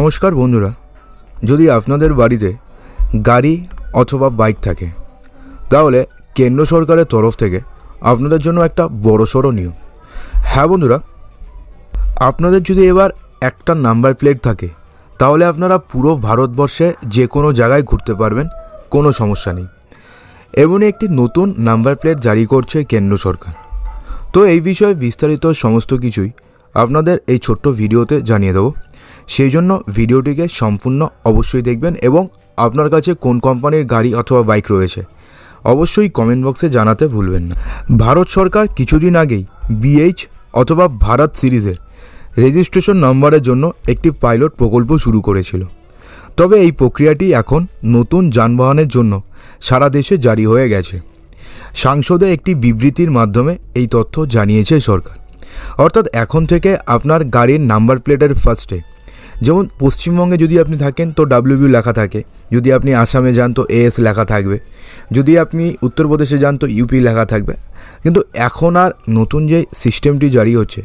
নমস্কার বন্ধুরা যদি আপনাদের বাড়িতে গাড়ি অথবা বাইক থাকে তাহলে কেন্দ্র সরকারের তরফ থেকে আপনাদের জন্য একটা বড় সড়ো নিয়ম হ্যাঁ বন্ধুরা আপনাদের যদি এবার একটা নাম্বার প্লেট থাকে তাহলে আপনারা পুরো ভারতবর্ষে যে কোনো জায়গায় ঘুরতে পারবেন কোনো সমস্যা নেই এমনই একটি নতুন নাম্বার প্লেট জারি করছে কেন্দ্র সরকার তো এই বিষয়ে বিস্তারিত সমস্ত কিছুই আপনাদের এই ছোট্ট ভিডিওতে জানিয়ে দেবো সেই জন্য ভিডিওটিকে সম্পূর্ণ অবশ্যই দেখবেন এবং আপনার কাছে কোন কোম্পানির গাড়ি অথবা বাইক রয়েছে অবশ্যই কমেন্ট বক্সে জানাতে ভুলবেন না ভারত সরকার কিছুদিন আগেই বিএইচ অথবা ভারত সিরিজের রেজিস্ট্রেশন নম্বরের জন্য একটি পাইলট প্রকল্প শুরু করেছিল তবে এই প্রক্রিয়াটি এখন নতুন যানবাহনের জন্য সারা দেশে জারি হয়ে গেছে সাংসদে একটি বিবৃতির মাধ্যমে এই তথ্য জানিয়েছে সরকার অর্থাৎ এখন থেকে আপনার গাড়ির নাম্বার প্লেটের ফার্স্টে যেমন পশ্চিমবঙ্গে যদি আপনি থাকেন তো ডাব্লিউবিউ লেখা থাকে যদি আপনি আসামে যান তো এএস লেখা থাকবে যদি আপনি উত্তরপ্রদেশে যান তো ইউপি লেখা থাকবে কিন্তু এখন আর নতুন যে সিস্টেমটি জারি হচ্ছে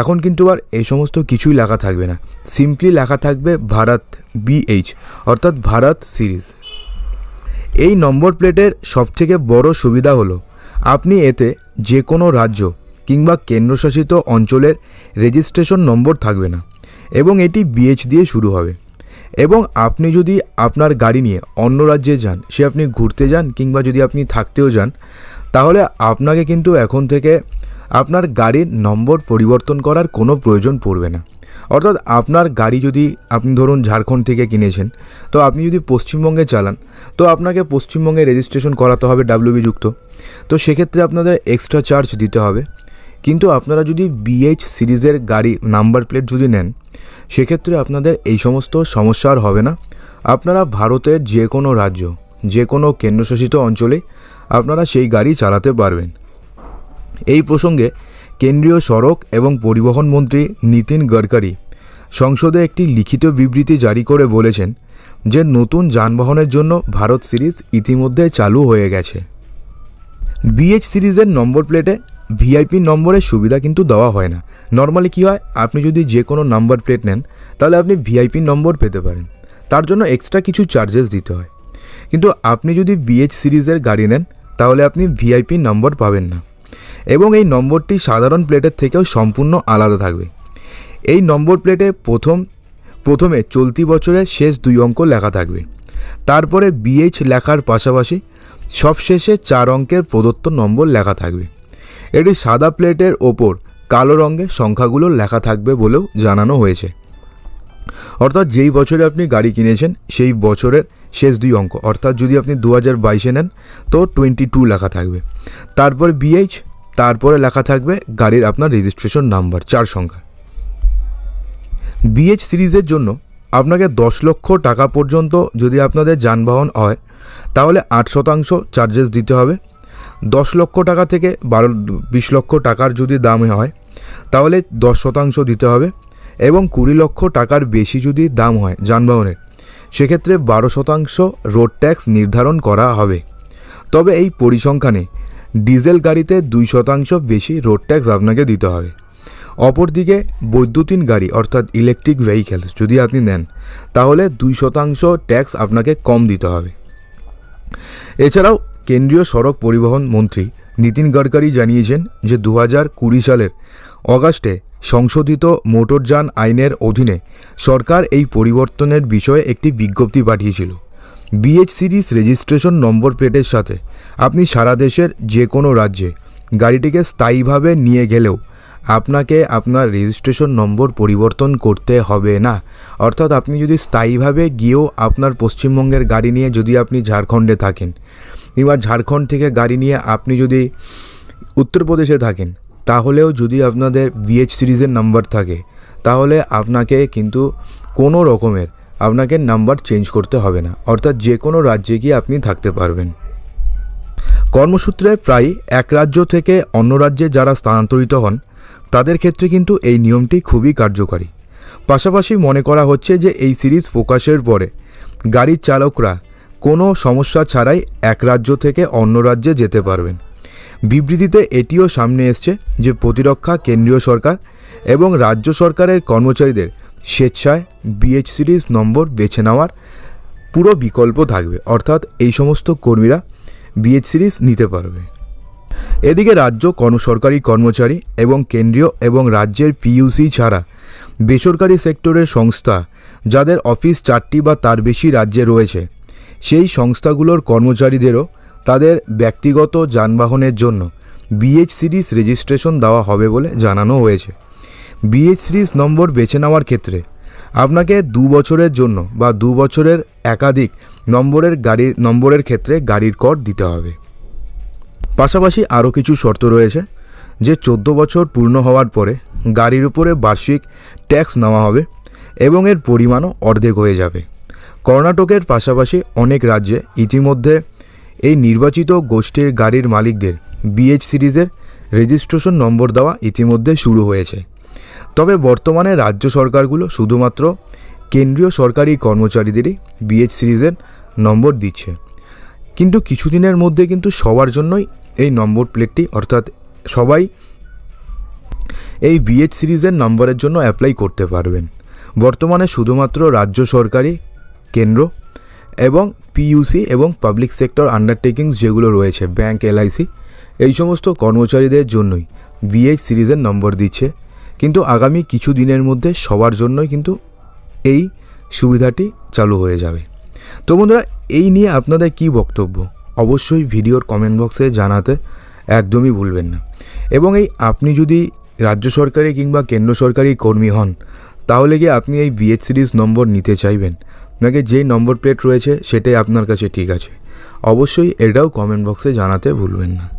এখন কিন্তু আর এই সমস্ত কিছুই লেখা থাকবে না সিম্পলি লেখা থাকবে ভারত বিএইচ অর্থাৎ ভারত সিরিজ এই নম্বর প্লেটের সবথেকে বড় সুবিধা হলো আপনি এতে যে কোনো রাজ্য কিংবা কেন্দ্রশাসিত অঞ্চলের রেজিস্ট্রেশন নম্বর থাকবে না এবং এটি বিএচ দিয়ে শুরু হবে এবং আপনি যদি আপনার গাড়ি নিয়ে অন্য রাজ্যে যান সে আপনি ঘুরতে যান কিংবা যদি আপনি থাকতেও যান তাহলে আপনাকে কিন্তু এখন থেকে আপনার গাড়ির নম্বর পরিবর্তন করার কোনো প্রয়োজন পড়বে না অর্থাৎ আপনার গাড়ি যদি আপনি ধরুন ঝাড়খণ্ড থেকে কিনেছেন তো আপনি যদি পশ্চিমবঙ্গে চালান তো আপনাকে পশ্চিমবঙ্গে রেজিস্ট্রেশন করাতে হবে ডাব্লিউবি যুক্ত তো সেক্ষেত্রে আপনাদের এক্সট্রা চার্জ দিতে হবে কিন্তু আপনারা যদি বিএইচ সিরিজের গাড়ি নাম্বার প্লেট যদি নেন সেক্ষেত্রে আপনাদের এই সমস্ত সমস্যা আর হবে না আপনারা ভারতের যে কোনো রাজ্য যে কোনো কেন্দ্রশাসিত অঞ্চলে আপনারা সেই গাড়ি চালাতে পারবেন এই প্রসঙ্গে কেন্দ্রীয় সড়ক এবং পরিবহন মন্ত্রী নীতিন গডকারি সংসদে একটি লিখিত বিবৃতি জারি করে বলেছেন যে নতুন যানবাহনের জন্য ভারত সিরিজ ইতিমধ্যে চালু হয়ে গেছে বিএইচ সিরিজের নম্বর প্লেটে ভিআইপি নম্বরের সুবিধা কিন্তু দেওয়া হয় না নর্মালি কি হয় আপনি যদি যে কোনো নাম্বার প্লেট নেন তাহলে আপনি ভিআইপি নম্বর পেতে পারেন তার জন্য এক্সট্রা কিছু চার্জেস দিতে হয় কিন্তু আপনি যদি বিএইচ সিরিজের গাড়ি নেন তাহলে আপনি ভিআইপি নম্বর পাবেন না এবং এই নম্বরটি সাধারণ প্লেটের থেকেও সম্পূর্ণ আলাদা থাকবে এই নম্বর প্লেটে প্রথম প্রথমে চলতি বছরের শেষ দুই অঙ্ক লেখা থাকবে তারপরে বিএইচ লেখার পাশাপাশি সবশেষে চার অঙ্কের প্রদত্ত নম্বর লেখা থাকবে এটি সাদা প্লেটের ওপর কালো রঙে সংখ্যাগুলো লেখা থাকবে বলেও জানানো হয়েছে অর্থাৎ যেই বছরে আপনি গাড়ি কিনেছেন সেই বছরের শেষ দুই অঙ্ক অর্থাৎ যদি আপনি দু হাজার বাইশে নেন তো টোয়েন্টি টু লেখা থাকবে তারপর বিএইচ তারপরে লেখা থাকবে গাড়ির আপনার রেজিস্ট্রেশন নাম্বার চার সংখ্যা বিএইচ সিরিজের জন্য আপনাকে দশ লক্ষ টাকা পর্যন্ত যদি আপনাদের যানবাহন হয় তাহলে আট শতাংশ চার্জেস দিতে হবে দশ লক্ষ টাকা থেকে বারো বিশ লক্ষ টাকার যদি দাম হয় তাহলে দশ শতাংশ দিতে হবে এবং কুড়ি লক্ষ টাকার বেশি যদি দাম হয় যানবাহনের সেক্ষেত্রে বারো শতাংশ রোড ট্যাক্স নির্ধারণ করা হবে তবে এই পরিসংখ্যানে ডিজেল গাড়িতে দুই শতাংশ বেশি রোড ট্যাক্স আপনাকে দিতে হবে অপরদিকে বৈদ্যুতিন গাড়ি অর্থাৎ ইলেকট্রিক ভেহিকেলস যদি আপনি নেন তাহলে দুই শতাংশ ট্যাক্স আপনাকে কম দিতে হবে এছাড়াও কেন্দ্রীয় সড়ক পরিবহন মন্ত্রী নীতিন গডকরি জানিয়েছেন যে দু কুড়ি সালের অগাস্টে সংশোধিত মোটরযান আইনের অধীনে সরকার এই পরিবর্তনের বিষয়ে একটি বিজ্ঞপ্তি পাঠিয়েছিল বিএইচ সিরিজ রেজিস্ট্রেশন নম্বর প্লেটের সাথে আপনি সারা দেশের যে কোনো রাজ্যে গাড়িটিকে স্থায়ীভাবে নিয়ে গেলেও আপনাকে আপনার রেজিস্ট্রেশন নম্বর পরিবর্তন করতে হবে না অর্থাৎ আপনি যদি স্থায়ীভাবে গিয়েও আপনার পশ্চিমবঙ্গের গাড়ি নিয়ে যদি আপনি ঝাড়খণ্ডে থাকেন কিংবা ঝাড়খণ্ড থেকে গাড়ি নিয়ে আপনি যদি উত্তরপ্রদেশে থাকেন তাহলেও যদি আপনাদের বিএচ সিরিজের নাম্বার থাকে তাহলে আপনাকে কিন্তু কোনো রকমের আপনাকে নাম্বার চেঞ্জ করতে হবে না অর্থাৎ যে কোনো রাজ্যে গিয়ে আপনি থাকতে পারবেন কর্মসূত্রে প্রায় এক রাজ্য থেকে অন্য রাজ্যে যারা স্থানান্তরিত হন তাদের ক্ষেত্রে কিন্তু এই নিয়মটি খুবই কার্যকারী পাশাপাশি মনে করা হচ্ছে যে এই সিরিজ প্রকাশের পরে গাড়ির চালকরা কোনো সমস্যা ছাড়াই এক রাজ্য থেকে অন্য রাজ্যে যেতে পারবেন বিবৃতিতে এটিও সামনে এসছে যে প্রতিরক্ষা কেন্দ্রীয় সরকার এবং রাজ্য সরকারের কর্মচারীদের স্বেচ্ছায় বিএচ সিরিজ নম্বর বেছে নেওয়ার পুরো বিকল্প থাকবে অর্থাৎ এই সমস্ত কর্মীরা বিএচ সিরিজ নিতে পারবে এদিকে রাজ্য কর্ম সরকারি কর্মচারী এবং কেন্দ্রীয় এবং রাজ্যের পিইউসি ছাড়া বেসরকারি সেক্টরের সংস্থা যাদের অফিস চারটি বা তার বেশি রাজ্যে রয়েছে সেই সংস্থাগুলোর কর্মচারীদেরও তাদের ব্যক্তিগত যানবাহনের জন্য বিএইচ সিরিজ রেজিস্ট্রেশন দেওয়া হবে বলে জানানো হয়েছে বিএইচ সিরিজ নম্বর বেছে নেওয়ার ক্ষেত্রে আপনাকে দু বছরের জন্য বা দু বছরের একাধিক নম্বরের গাড়ির নম্বরের ক্ষেত্রে গাড়ির কর দিতে হবে পাশাপাশি আরও কিছু শর্ত রয়েছে যে চোদ্দ বছর পূর্ণ হওয়ার পরে গাড়ির উপরে বার্ষিক ট্যাক্স নেওয়া হবে এবং এর পরিমাণও অর্ধেক হয়ে যাবে কর্ণাটকের পাশাপাশি অনেক রাজ্যে ইতিমধ্যে এই নির্বাচিত গোষ্ঠীর গাড়ির মালিকদের বিএইচ সিরিজের রেজিস্ট্রেশন নম্বর দেওয়া ইতিমধ্যে শুরু হয়েছে তবে বর্তমানে রাজ্য সরকারগুলো শুধুমাত্র কেন্দ্রীয় সরকারি কর্মচারীদেরই বিএইচ সিরিজের নম্বর দিচ্ছে কিন্তু কিছুদিনের মধ্যে কিন্তু সবার জন্যই এই নম্বর প্লেটটি অর্থাৎ সবাই এই বিএইচ সিরিজের নম্বরের জন্য অ্যাপ্লাই করতে পারবেন বর্তমানে শুধুমাত্র রাজ্য সরকারি কেন্দ্র এবং পিইউসি এবং পাবলিক সেক্টর আন্ডারটেকিংস যেগুলো রয়েছে ব্যাংক এলআইসি এই সমস্ত কর্মচারীদের জন্যই বিএইচ সিরিজের নম্বর দিচ্ছে কিন্তু আগামী কিছু দিনের মধ্যে সবার জন্যই কিন্তু এই সুবিধাটি চালু হয়ে যাবে তো বন্ধুরা এই নিয়ে আপনাদের কি বক্তব্য অবশ্যই ভিডিওর কমেন্ট বক্সে জানাতে একদমই ভুলবেন না এবং এই আপনি যদি রাজ্য সরকারি কিংবা কেন্দ্র সরকারি কর্মী হন তাহলে কি আপনি এই বিএইচ সিরিজ নম্বর নিতে চাইবেন নাকি যে নম্বর প্লেট রয়েছে সেটাই আপনার কাছে ঠিক আছে অবশ্যই এটাও কমেন্ট বক্সে জানাতে ভুলবেন না